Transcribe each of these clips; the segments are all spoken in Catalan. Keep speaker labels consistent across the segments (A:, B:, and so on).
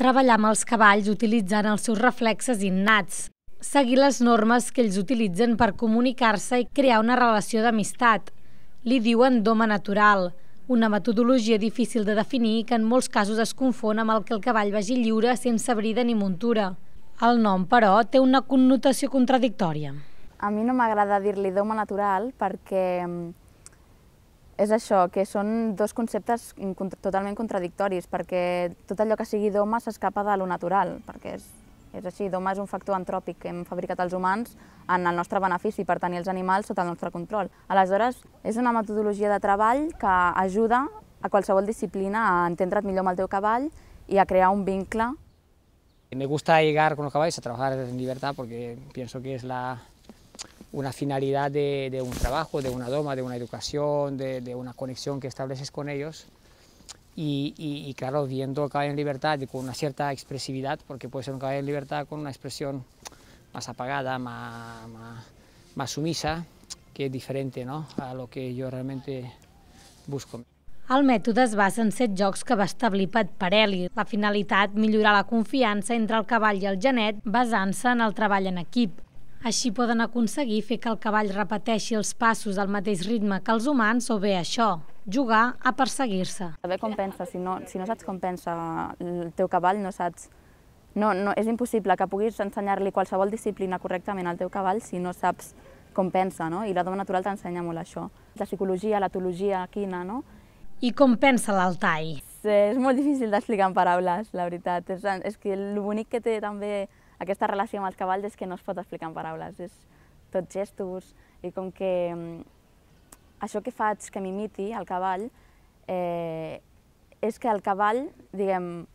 A: treballar amb els cavalls utilitzant els seus reflexes innats, seguir les normes que ells utilitzen per comunicar-se i crear una relació d'amistat. Li diuen doma natural, una metodologia difícil de definir que en molts casos es confon amb el que el cavall vagi lliure sense brida ni muntura. El nom, però, té una connotació contradictòria.
B: A mi no m'agrada dir-li doma natural perquè mm, és això, que són dos conceptes totalment contradictoris, perquè tot allò que sigui doma s'escapa de lo natural, perquè és, és així, doma és un factor antròpic que hem fabricat els humans en el nostre benefici per tenir els animals sota el nostre control. Aleshores, és una metodologia de treball que ajuda a qualsevol disciplina a entendre't millor amb el teu cavall i a crear un vincle.
C: Me gusta llegar con los caballos a trabajar en libertad porque pienso que es la, una finalidad de, de, un trabajo, de una doma, de una educación, de, de una conexión que estableces con ellos. Y, y, y, claro, viendo Caballo en Libertad y con una cierta expresividad, porque puede ser un Caballo en Libertad con una expresión más apagada, más, más, más sumisa, que es diferente ¿no? a lo que yo realmente busco.
A: El mètode es basa en set jocs que va establir Pat Parelli. La finalitat, millorar la confiança entre el cavall i el genet basant-se en el treball en equip. Així poden aconseguir fer que el cavall repeteixi els passos al mateix ritme que els humans o bé això, jugar a perseguir-se.
B: Saber com pensa, si no, si no saps com pensa el teu cavall, no saps... No, no, és impossible que puguis ensenyar-li qualsevol disciplina correctament al teu cavall si no saps com pensa, no? I la doma natural t'ensenya molt això. La psicologia, l'atologia, quina, no? I com pensa
A: l'Altai?
B: És molt difícil d'explicar en paraules, la veritat. És, és que el bonic que té també aquesta relació amb els cavalls és que no es pot explicar en paraules, és tot gestos, i com que mm, això que faig que m'imiti el cavall eh, és que el cavall, diguem,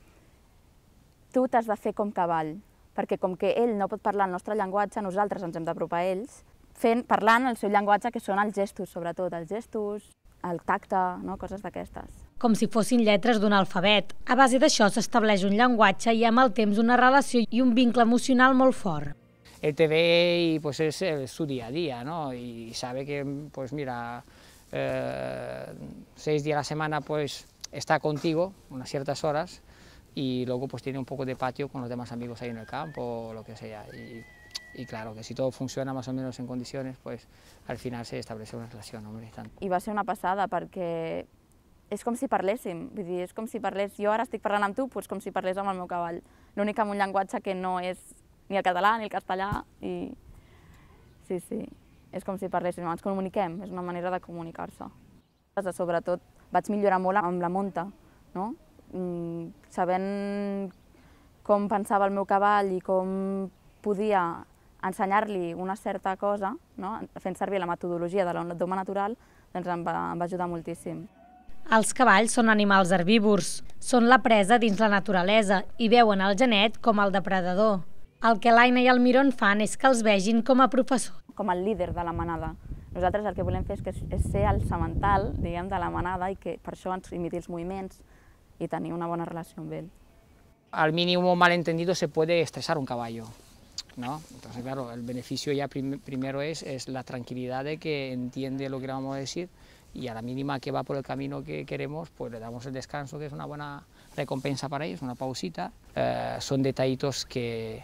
B: tu t'has de fer com cavall, perquè com que ell no pot parlar el nostre llenguatge, nosaltres ens hem d'apropar a ells, fent, parlant el seu llenguatge, que són els gestos, sobretot, els gestos, el tacte, no? coses d'aquestes
A: com si fossin lletres d'un alfabet. A base d'això s'estableix un llenguatge i amb el temps una relació i un vincle emocional molt fort.
C: El TV i pues és el eh, seu dia a dia, ¿no? I sabe que, pues mira, eh, seis dies a la setmana pues està contigo unes certes hores i després pues tiene un poco de patio con los demás amigos ahí en el campo o lo que sea. Y y claro, que si todo funciona más o menos en condiciones, pues al final se establece una relació, hombre. Tant.
B: I va ser una passada perquè és com si parléssim, vull dir, és com si parlés, jo ara estic parlant amb tu, doncs com si parlés amb el meu cavall. L'únic amb un llenguatge que no és ni el català ni el castellà i... Sí, sí, és com si parléssim, ens comuniquem, és una manera de comunicar-se. Sobretot vaig millorar molt amb la monta, no? Mm, sabent com pensava el meu cavall i com podia ensenyar-li una certa cosa, no? fent servir la metodologia de l'home natural, doncs em va, em va ajudar moltíssim.
A: Els cavalls són animals herbívors, són la presa dins la naturalesa i veuen el genet com el depredador. El que l'Aina i el Miron fan és que els vegin com a professor. Com el líder de la manada.
B: Nosaltres el que volem fer és, que és ser el semental, diguem, de la manada i que per això ens imiti els moviments i tenir una bona relació amb ell.
C: Al mínim malentendido se puede estresar un caballo. ¿no? Entonces, claro, el beneficio ya primero es, es la tranquilidad de que entiende lo que le vamos a decir y a la mínima que va por el camino que queremos, pues le damos el descanso, que es una buena recompensa para ellos, una pausita. Eh, son detallitos que,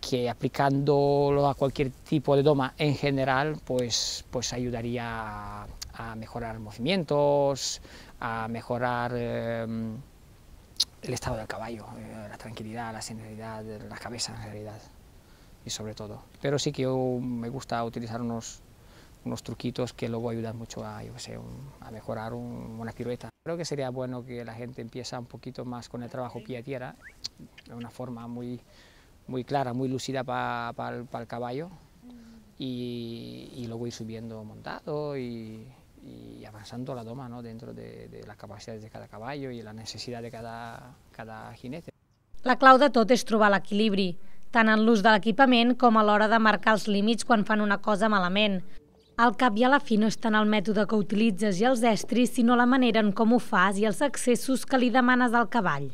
C: que aplicándolo a cualquier tipo de doma en general, pues, pues ayudaría a, mejorar movimientos, a mejorar... Em, el estado del caballo, eh, la tranquilidad, la serenidad, la cabeza en realidad, y sobre todo. Pero sí que yo me gusta utilizar unos, unos truquitos que luego ayudan mucho a, yo sé, a mejorar una pirueta. Creo que sería bueno que la gente empiece un poquito más con el trabajo pie a tierra, de una forma muy, muy clara, muy lúcida para el, caballo, y, y luego ir subiendo montado y y avanzando la toma ¿no? dentro de, de, las capacidades de cada caballo y la necesidad de cada, cada jinete.
A: La clau de tot és trobar l'equilibri, tant en l'ús de l'equipament com a l'hora de marcar els límits quan fan una cosa malament. Al cap i a la fi no és tant el mètode que utilitzes i els estris, sinó la manera en com ho fas i els accessos que li demanes al cavall.